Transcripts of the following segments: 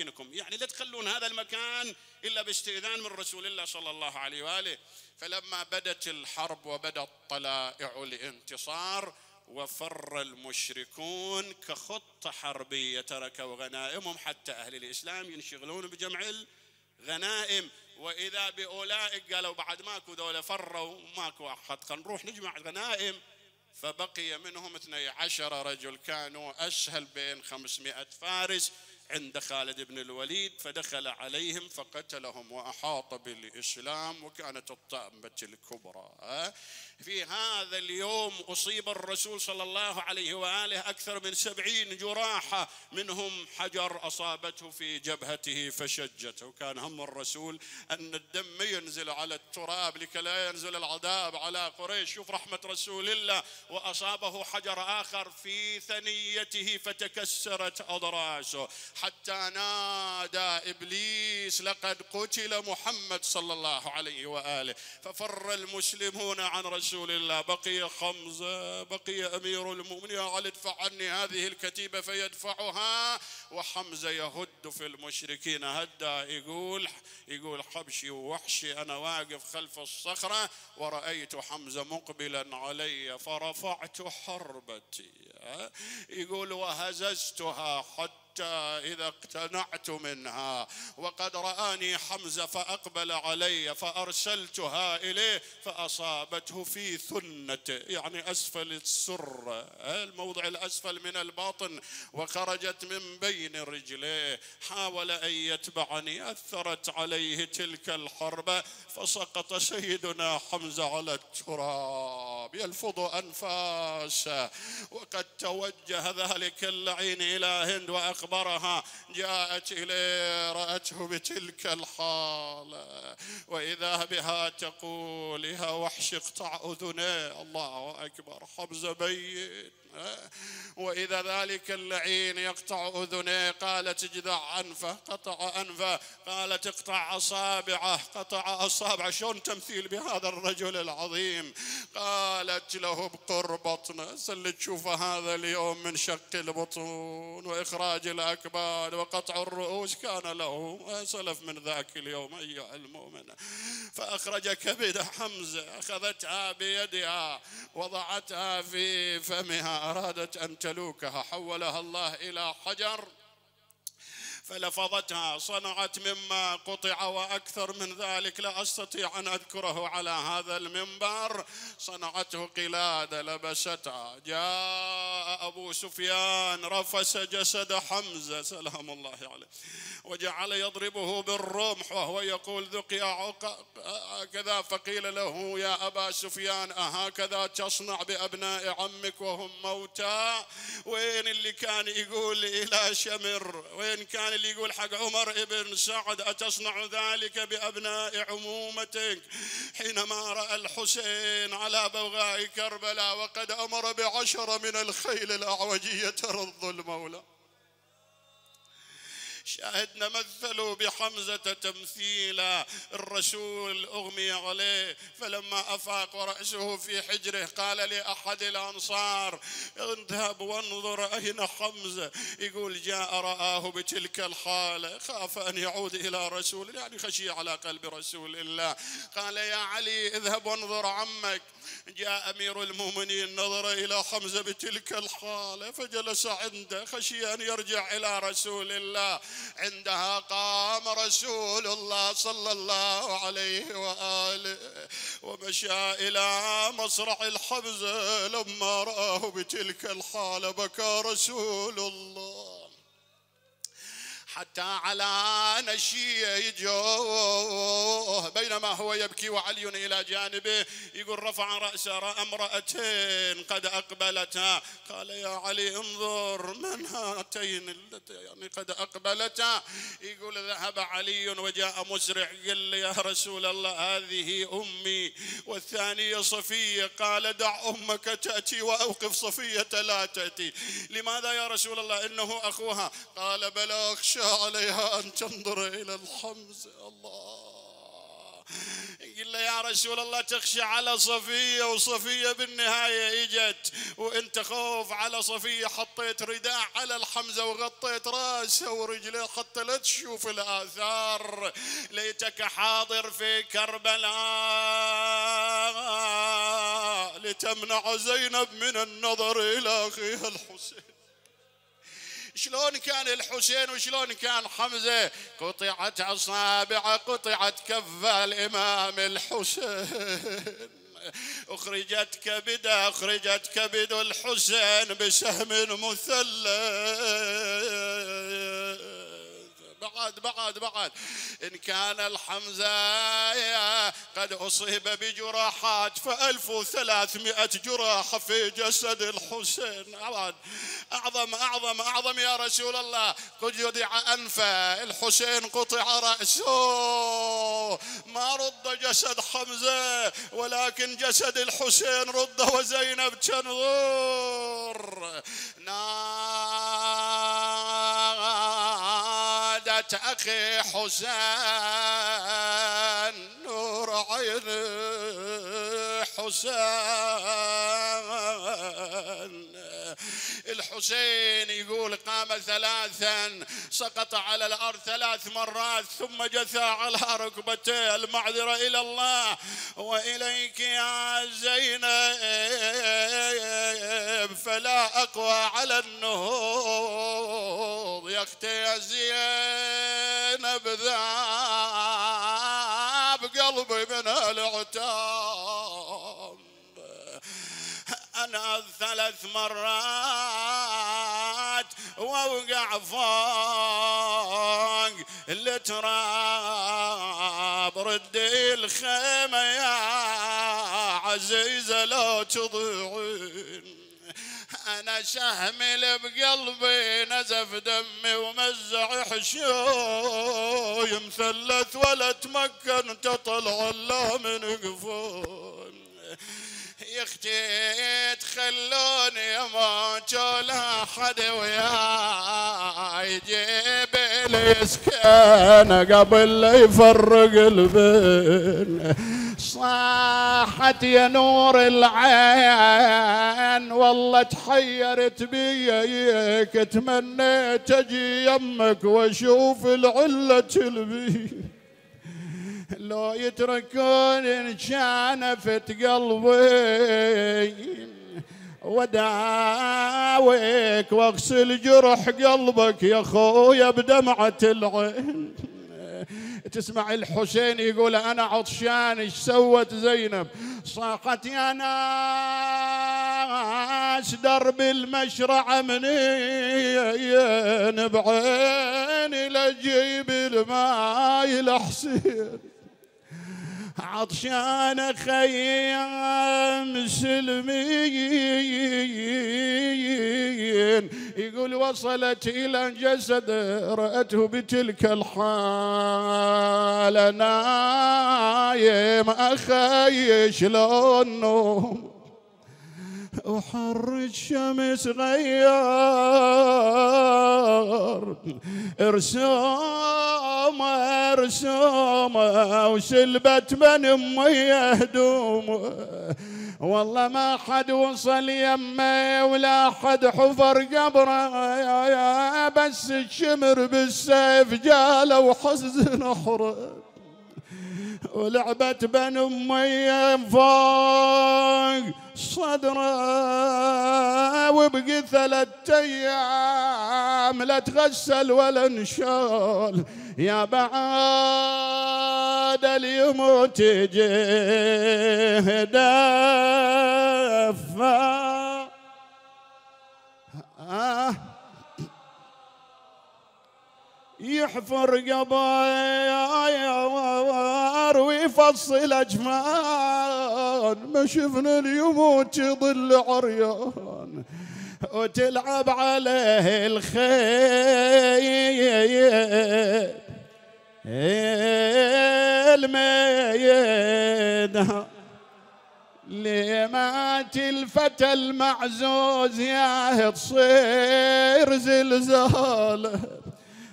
أماكنكم يعني لا تخلون هذا المكان إلا باستئذان من رسول الله صلى الله عليه وآله فلما بدت الحرب وبدت طلائع الانتصار وفر المشركون كخطة حربية تركوا غنائمهم حتى أهل الإسلام ينشغلون بجمع الغنائم وإذا بأولئك قالوا بعد ماكو دولة فروا ماكو أحد خلينا نروح نجمع الغنائم فبقي منهم 12 رجل كانوا أسهل بين 500 فارس عند خالد بن الوليد فدخل عليهم فقتلهم واحاط بالاسلام وكانت الطامه الكبرى في هذا اليوم اصيب الرسول صلى الله عليه واله اكثر من سبعين جراحه منهم حجر اصابته في جبهته فشجته وكان هم الرسول ان الدم ينزل على التراب لكي لا ينزل العذاب على قريش شوف رحمه رسول الله واصابه حجر اخر في ثنيته فتكسرت اضراسه حتى نادى إبليس لقد قتل محمد صلى الله عليه وآله ففر المسلمون عن رسول الله بقي خمزة بقي أمير المؤمنين علي ادفع عني هذه الكتيبة فيدفعها وحمزة يهد في المشركين هدا يقول يقول حبشي وحشي أنا واقف خلف الصخرة ورأيت حمزة مقبلا علي فرفعت حربتي يقول وهززتها حتى إذا اقتنعت منها وقد رآني حمزة فأقبل علي فأرسلتها إليه فأصابته في ثنته يعني أسفل السرة الموضع الأسفل من الباطن وخرجت من بين بين رجليه حاول أن يتبعني أثرت عليه تلك الحربة فسقط سيدنا حمزة على التراب يلفظ أنفاسه وقد توجه ذلك اللعين إلى هند وأخبرها جاءت إليه رأته بتلك الحالة وإذا بها تقول يا وحش اقطع أذنيه الله أكبر حمزة بيت وإذا ذلك اللعين يقطع أذنيه قالت اجذع أنفه قطع أنفه قالت اقطع أصابعه قطع أصابعه شلون تمثيل بهذا الرجل العظيم قالت له ابقر بطنه اللي تشوفه هذا اليوم من شق البطون وإخراج الأكباد وقطع الرؤوس كان له سلف من ذاك اليوم أيها المؤمن فأخرج كبد حمزة أخذتها بيدها وضعتها في فمها أرادت أن تلوكها حولها الله إلى حجر فلفظتها صنعت مما قطع وأكثر من ذلك لا أستطيع أن أذكره على هذا المنبر صنعته قلادة لبستها جاء أبو سفيان رفس جسد حمزة سلام الله عليه وجعل يضربه بالرمح وهو يقول ذقي كذا فقيل له يا أبا سفيان أهكذا تصنع بأبناء عمك وهم موتى وين اللي كان يقول إلى شمر وين كان كان اللي يقول حق عمر ابن سعد أتصنع ذلك بأبناء عمومتك حينما رأى الحسين على بوغاء كربلاء وقد أمر بعشرة من الخيل الأعوجية ترض المولى شاهدنا مثلوا بحمزة تمثيلا الرسول أغمي عليه فلما أفاق رأسه في حجره قال لأحد الأنصار اذهب وانظر أين حمزة يقول جاء رآه بتلك الحالة خاف أن يعود إلى رسول يعني خشي على قلب رسول الله قال يا علي اذهب وانظر عمك جاء أمير المؤمنين نظر إلى حمزة بتلك الحالة فجلس عنده خشي أن يرجع إلى رسول الله عندها قام رسول الله صلى الله عليه وآله ومشى إلى مصرع الحمزة لما رآه بتلك الحالة بكى رسول الله حتى على نشيه نشيجه بينما هو يبكي وعلي إلى جانبه يقول رفع رأسه رأى امرأتين قد أقبلتا قال يا علي انظر من هاتين يعني قد أقبلتا يقول ذهب علي وجاء مسرع قال يا رسول الله هذه أمي والثانية صفية قال دع أمك تأتي وأوقف صفية لا تأتي لماذا يا رسول الله إنه أخوها قال بل أخشى عليها أن تنظر إلى الحمز الله قل يا رسول الله تخشى على صفية وصفية بالنهاية إجت وانت خوف على صفية حطيت رداء على الحمزة وغطيت راسه ورجليه حتى لا تشوف الآثار ليتك حاضر في كربلاء لتمنع زينب من النظر إلى أخيها الحسين شلون كان الحسين وشلون كان حمزة قطعت أصابع قطعت كف الإمام الحسين أخرجت كبده أخرجت كبد الحسين بسهم مثلث بعد بعد بعد إن كان الحمزة قد أصيب بجراحات فألف وثلاثمائة جراح في جسد الحسين أعظم أعظم أعظم يا رسول الله قد يدع أنفه الحسين قطع رأسه ما رد جسد حمزة ولكن جسد الحسين رد وزينب تنظر نار ولدت أخي حسان نور عيني حسان الحسين يقول قام ثلاثا سقط على الأرض ثلاث مرات ثم جثى على ركبتيه المعذرة إلى الله وإليك يا زينب فلا أقوى على النهوض يا اختي يا زينب ذاب قلبي من العتاب أنا ثلاث مرات وأوقع فوق التراب ردي الخيمة يا عزيزة لا تضيعين انا شهمل بقلبي نزف دمي ومزع حشوي مثلث ولا تمكن تطلع الا من قفوي يا اختي تخلوني ما لا حد وياي جيب لي سكانه قبل لا يفرق البين صاحت يا نور العين والله تحيرت بيك تمنيت اجي يمك واشوف العلة تلبي لو يتركون شانفت قلبي وداويك واغسل جرح قلبك يا خويا بدمعة العين تسمع الحسين يقول أنا عطشان إيش سوت زينب صاقت يا ناس درب المشرع من بعيني لجيب الماي لحسين عطشان خيام سلميين يقول وصلت إلى جسد رأته بتلك الحالة نايم أخي شلون وحر الشمس غير رسومة رسومة وسلبت من أمي هدومه والله ما حد وصل يمه ولا حد حفر قبره بس الشمر بالسيف جاله وحزن حره ولعبة بن أمي فوق صدره وبقي ثلاثة أيام لا تغسل ولا انشال يا بعاد اليموت جهدا يحفر قبايا ويفصل اجفان ما شفنا اليموت يضل عريان وتلعب عليه الخيل الميدان لمات الفتى المعزوز يا تصير زلزال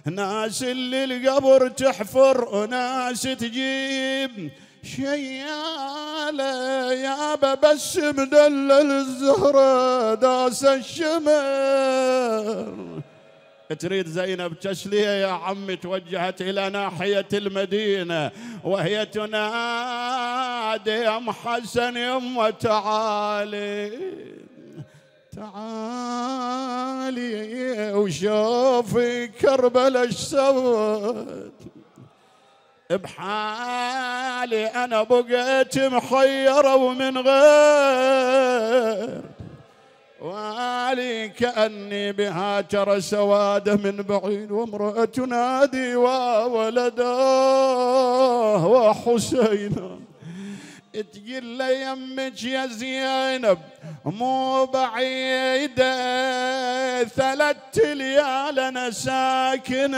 ناس اللي القبر تحفر وناس تجيب شيالة يابا بس مدلل الزهرة داس الشمر تريد زينب تسلية يا عمي توجهت إلى ناحية المدينة وهي تنادي يا أم حسن يما تعالي تعالي وشوفي كربلاء ايش سوت بحالي انا بقيت محيره ومن غير وعلي كأني بها ترى سواد من بعيد وامرأة تنادي وولداه وحسينا تقول لي يمك يا زينب مو بعيدة ثلاث ليال أنا ساكن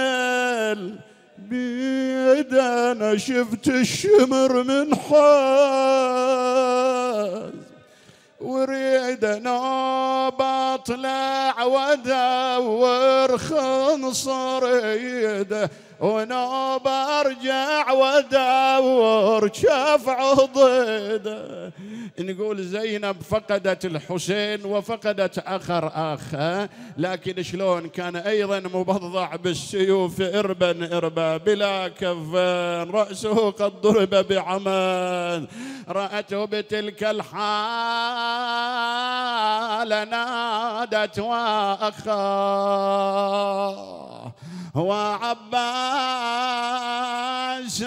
البيد أنا شفت الشمر من حاز وريد انا بطلع وادور خنصر يده ونوب ارجع واداور شاف ضده نقول زينب فقدت الحسين وفقدت اخر اخ لكن شلون كان ايضا مبضع بالسيوف اربا اربا بلا كفان راسه قد ضرب بعمان راته بتلك الحال نادت واخاه وعباس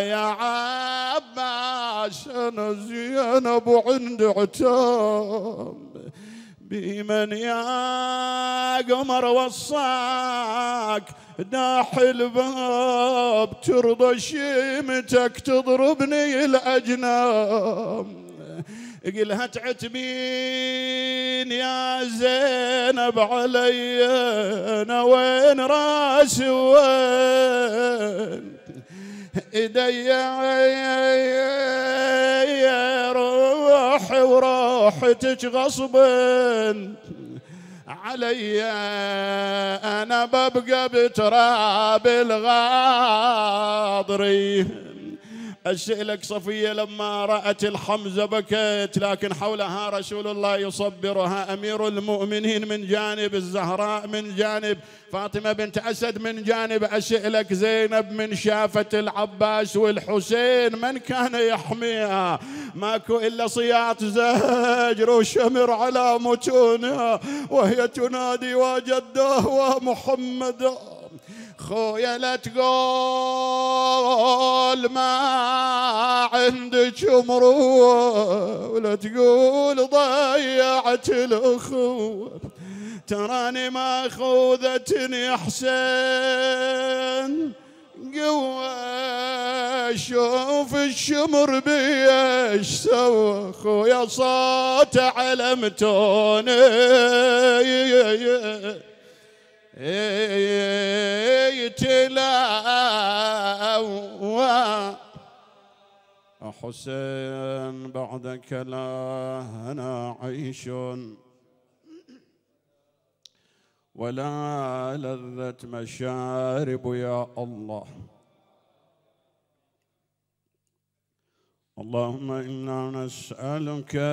يا عباس زينب عند عتاب بمن يا قمر وصاك داح الباب ترضى شيمتك تضربني الاجناب قلها تعتبين يا زينب علي انا وين راسي وين ايدي يا روحي وراحتك غصب علي انا ببقى بتراب الغاضري اسالك لك صفيه لما رات الحمزه بكت لكن حولها رسول الله يصبرها امير المؤمنين من جانب الزهراء من جانب فاطمه بنت اسد من جانب اسالك لك زينب من شافت العباس والحسين من كان يحميها ماكو الا صياط زجر وشمر على متونها وهي تنادي وجده ومحمد خويا لا تقول تقول ما عندك مروه ولا تقول ضيعت الاخوه تراني ما خوذتني حسين قوة شوف الشمر بيش سوى خويا صوت علمتوني تلا حسين بعدك لا هنا عيش ولا لذة مشارب يا الله اللهم إنا نسألك